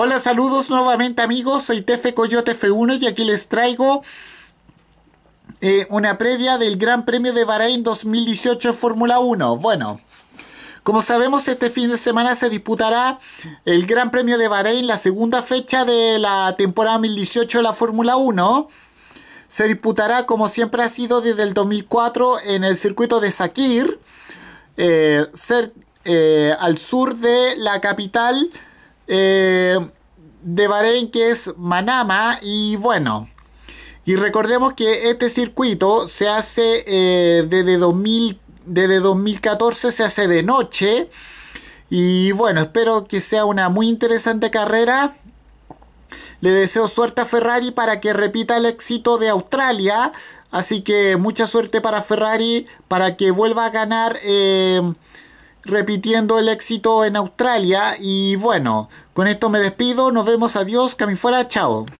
Hola, saludos nuevamente amigos, soy Tefe Coyote F1 y aquí les traigo eh, una previa del Gran Premio de Bahrein 2018 Fórmula 1. Bueno, como sabemos este fin de semana se disputará el Gran Premio de Bahrein, la segunda fecha de la temporada 2018 de la Fórmula 1. Se disputará como siempre ha sido desde el 2004 en el circuito de Sakir, ser, eh, eh, al sur de la capital eh, de Bahrein que es Manama y bueno. Y recordemos que este circuito se hace eh, desde, desde 2014, se hace de noche. Y bueno, espero que sea una muy interesante carrera. Le deseo suerte a Ferrari para que repita el éxito de Australia. Así que mucha suerte para Ferrari para que vuelva a ganar. Eh, repitiendo el éxito en Australia y bueno, con esto me despido, nos vemos, adiós, fuera, chao.